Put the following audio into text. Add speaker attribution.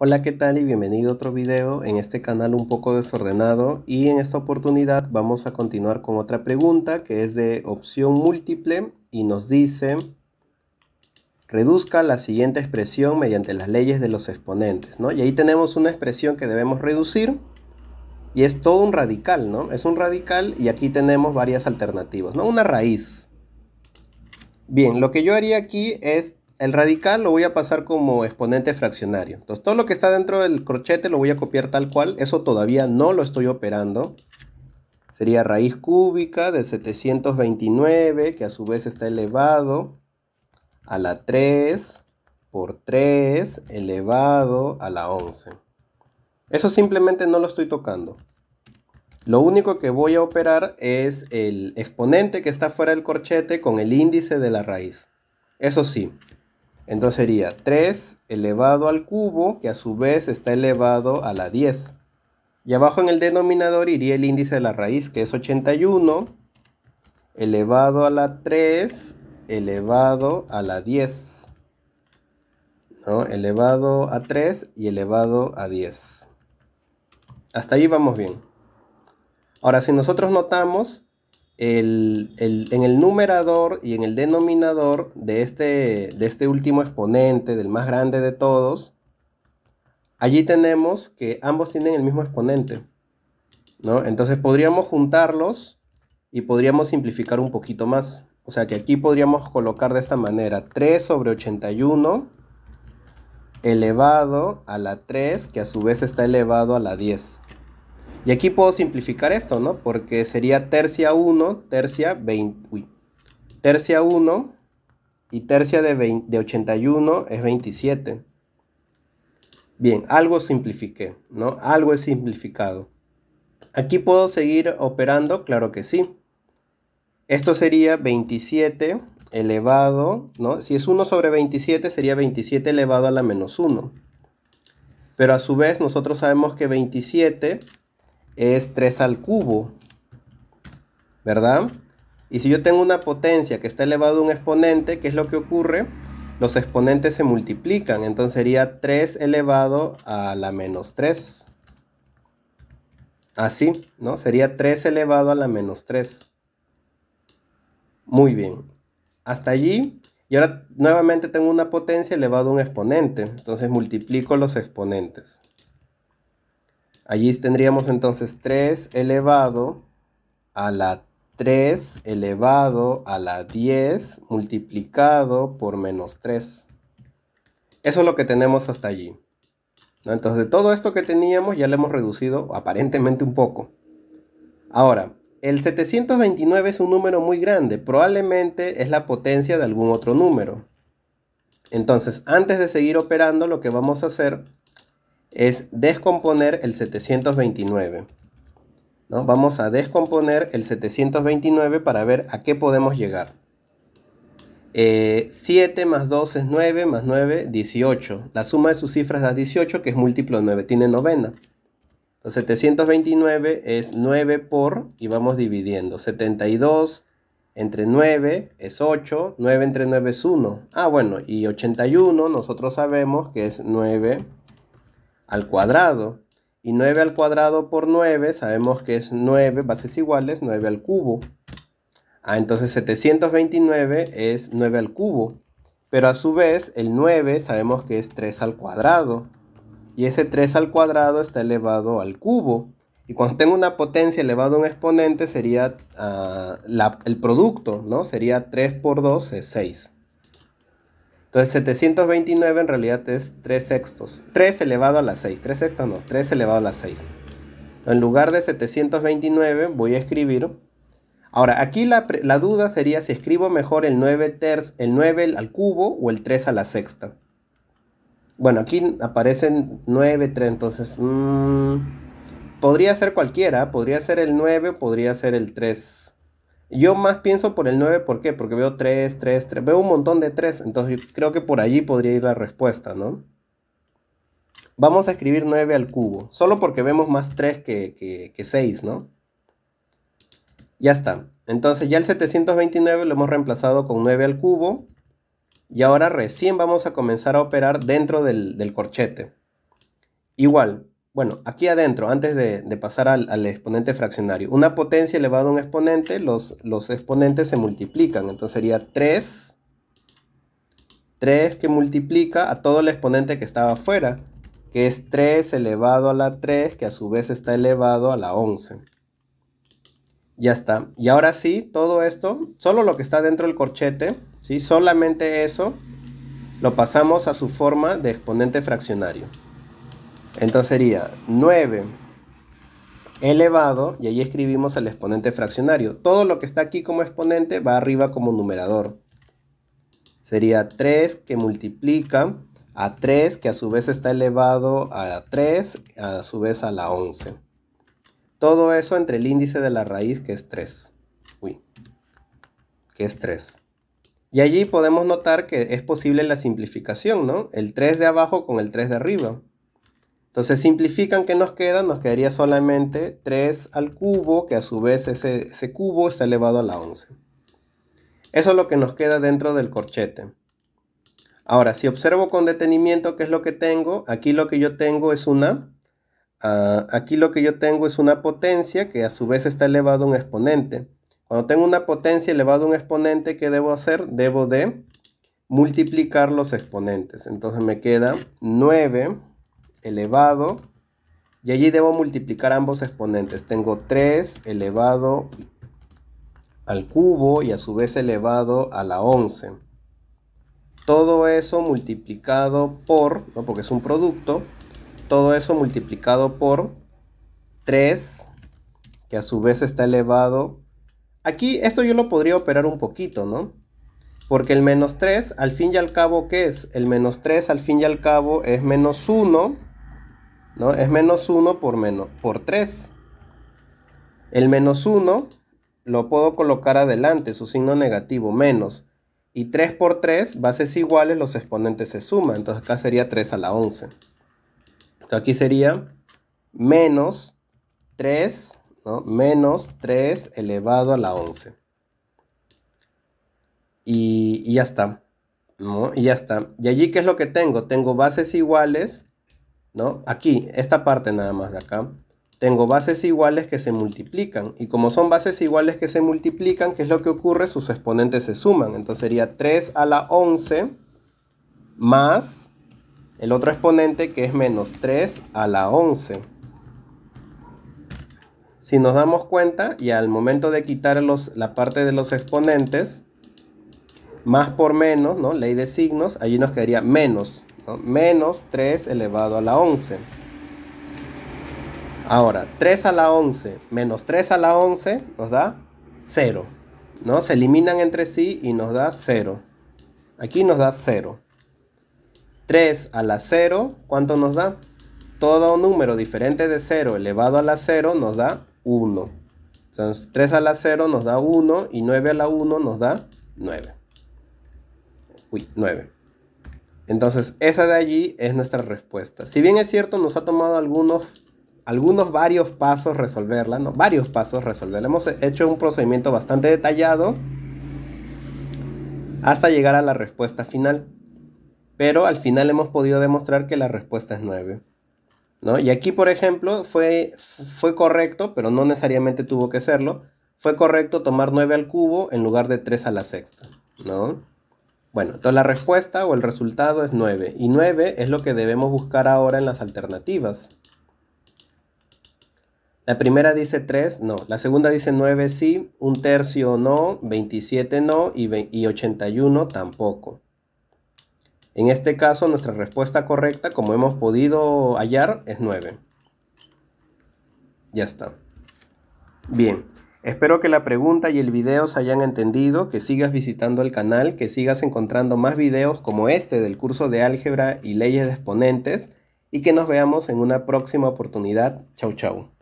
Speaker 1: Hola qué tal y bienvenido a otro video en este canal un poco desordenado y en esta oportunidad vamos a continuar con otra pregunta que es de opción múltiple y nos dice reduzca la siguiente expresión mediante las leyes de los exponentes ¿no? y ahí tenemos una expresión que debemos reducir y es todo un radical ¿no? es un radical y aquí tenemos varias alternativas ¿no? una raíz Bien, lo que yo haría aquí es el radical lo voy a pasar como exponente fraccionario. Entonces todo lo que está dentro del corchete lo voy a copiar tal cual. Eso todavía no lo estoy operando. Sería raíz cúbica de 729, que a su vez está elevado a la 3 por 3 elevado a la 11. Eso simplemente no lo estoy tocando. Lo único que voy a operar es el exponente que está fuera del corchete con el índice de la raíz. Eso sí, entonces sería 3 elevado al cubo, que a su vez está elevado a la 10. Y abajo en el denominador iría el índice de la raíz, que es 81 elevado a la 3 elevado a la 10. ¿no? Elevado a 3 y elevado a 10. Hasta ahí vamos bien. Ahora, si nosotros notamos, en el numerador y en el denominador de este, de este último exponente, del más grande de todos, allí tenemos que ambos tienen el mismo exponente. Entonces podríamos juntarlos y podríamos simplificar un poquito más. O sea que aquí podríamos colocar de esta manera 3 sobre 81 elevado a la 3, que a su vez está elevado a la 10. Y aquí puedo simplificar esto, ¿no? Porque sería tercia 1, tercia 20, tercia 1 y tercia de, de 81 es 27. Bien, algo simplifiqué, ¿no? Algo es simplificado. ¿Aquí puedo seguir operando? Claro que sí. Esto sería 27 elevado, ¿no? Si es 1 sobre 27 sería 27 elevado a la menos 1. Pero a su vez nosotros sabemos que 27 es 3 al cubo, ¿verdad? Y si yo tengo una potencia que está elevado a un exponente, ¿qué es lo que ocurre? Los exponentes se multiplican, entonces sería 3 elevado a la menos 3. Así, ¿no? Sería 3 elevado a la menos 3. Muy bien. Hasta allí. Y ahora nuevamente tengo una potencia elevado a un exponente. Entonces multiplico los exponentes. Allí tendríamos entonces 3 elevado a la 3 elevado a la 10 multiplicado por menos 3. Eso es lo que tenemos hasta allí. Entonces todo esto que teníamos ya lo hemos reducido aparentemente un poco. Ahora, el 729 es un número muy grande, probablemente es la potencia de algún otro número. Entonces, antes de seguir operando, lo que vamos a hacer es descomponer el 729. Vamos a descomponer el 729 para ver a qué podemos llegar. 7 eh, más 2 es 9, más 9, 18. La suma de sus cifras da 18, que es múltiplo de 9, tiene novena. Entonces 729 es 9 por, y vamos dividiendo. 72 entre 9 es 8, 9 entre 9 es 1. Ah, bueno, y 81 nosotros sabemos que es 9 al cuadrado. Y 9 al cuadrado por 9, sabemos que es 9 bases iguales, 9 al cubo. Ah, entonces 729 es 9 al cubo. Pero a su vez, el 9 sabemos que es 3 al cuadrado. Y ese 3 al cuadrado está elevado al cubo. Y cuando tengo una potencia elevada a un exponente sería ah, el producto, ¿no? Sería 3 por 2 es 6. Entonces 729 en realidad es 3 sextos. 3 elevado a la 6. 3 sextos no, 3 elevado a la 6. Entonces, en lugar de 729 voy a escribir. Ahora, aquí la, duda sería si escribo mejor el 9, el 9 al cubo o el 3 a la sexta. Bueno, aquí aparecen 9, 3, entonces... Mm, podría ser cualquiera, podría ser el 9, o podría ser el 3. Yo más pienso por el 9, ¿por qué? Porque veo 3, 3, 3, veo un montón de 3, entonces creo que por allí podría ir la respuesta, ¿no? Vamos a escribir 9 al cubo, solo porque vemos más 3 que, 6, ¿no? Ya está. Entonces ya el 729 lo hemos reemplazado con 9 al cubo. Y ahora recién vamos a comenzar a operar dentro del, del corchete. Igual, bueno, aquí adentro, antes de, pasar al, exponente fraccionario, una potencia elevada a un exponente, los, exponentes se multiplican. Entonces sería 3, 3 que multiplica a todo el exponente que estaba afuera, que es 3 elevado a la 3, que a su vez está elevado a la 11. Ya está. Y ahora sí, todo esto, solo lo que está dentro del corchete, ¿sí? solamente eso, lo pasamos a su forma de exponente fraccionario. Entonces sería 9 elevado, y ahí escribimos el exponente fraccionario. Todo lo que está aquí como exponente va arriba como numerador. Sería 3 que multiplica a 3, que a su vez está elevado a 3, a su vez a la 11. Todo eso entre el índice de la raíz, que es 3. Uy, que es 3. Y allí podemos notar que es posible la simplificación, ¿no? El 3 de abajo con el 3 de arriba. Entonces simplifican que nos queda, nos quedaría solamente 3 al cubo, que a su vez ese, cubo está elevado a la 11. Eso es lo que nos queda dentro del corchete. Ahora, si observo con detenimiento qué es lo que tengo, aquí lo que yo tengo es una, ah, aquí lo que yo tengo es una potencia que a su vez está elevado a un exponente. Cuando tengo una potencia elevada a un exponente, ¿qué debo hacer? Debo de multiplicar los exponentes. Entonces me queda 9 elevado. Y allí debo multiplicar ambos exponentes. Tengo 3 elevado al cubo y a su vez elevado a la 11. Todo eso multiplicado por, porque es un producto, todo eso multiplicado por 3, que a su vez está elevado. Aquí esto yo lo podría operar un poquito, ¿no? Porque el menos 3, al fin y al cabo, ¿qué es? El menos 3, al fin y al cabo, es menos 1 es menos 1 por, menos, por 3. El menos 1 lo puedo colocar adelante, su signo negativo, menos. Y 3 por 3, bases iguales, los exponentes se suman. Entonces acá sería 3 a la 11. aquí sería menos 3, menos 3 elevado a la 11. Y, ya está. Y ya está. Y allí, ¿qué es lo que tengo? Tengo bases iguales ¿no? Aquí, esta parte nada más de acá, tengo bases iguales que se multiplican. Y como son bases iguales que se multiplican, ¿qué es lo que ocurre? Sus exponentes se suman. Entonces sería 3 a la 11 más el otro exponente que es menos 3 a la 11. Si nos damos cuenta y al momento de quitar la parte de los exponentes, más por menos, ¿no? Ley de signos, allí nos quedaría menos menos 3 elevado a la 11. Ahora, 3 a la 11 menos 3 a la 11 nos da 0. ¿no? Se eliminan entre sí y nos da 0. Aquí nos da 0. 3 a la 0, ¿cuánto nos da? Todo un número diferente de 0 elevado a la 0 nos da 1. Entonces 3 a la 0 nos da 1 y 9 a la 1 nos da 9. Uy, 9. Entonces, esa de allí es nuestra respuesta. Si bien es cierto, nos ha tomado algunos, algunos varios pasos resolverla, ¿no? Varios pasos resolverla. Hemos hecho un procedimiento bastante detallado hasta llegar a la respuesta final. Pero al final hemos podido demostrar que la respuesta es 9. ¿no? Y aquí, por ejemplo, fue, fue correcto, pero no necesariamente tuvo que serlo. Fue correcto tomar 9 al cubo en lugar de 3 a la sexta. ¿no? Bueno, entonces la respuesta o el resultado es 9. Y 9 es lo que debemos buscar ahora en las alternativas. La primera dice 3, no. La segunda dice 9, sí. Un tercio, no. 27, no. Y, y 81, tampoco. En este caso, nuestra respuesta correcta, como hemos podido hallar, es 9. Ya está. Bien. Espero que la pregunta y el video se hayan entendido, que sigas visitando el canal, que sigas encontrando más videos como este del curso de álgebra y leyes de exponentes y que nos veamos en una próxima oportunidad. Chau chau.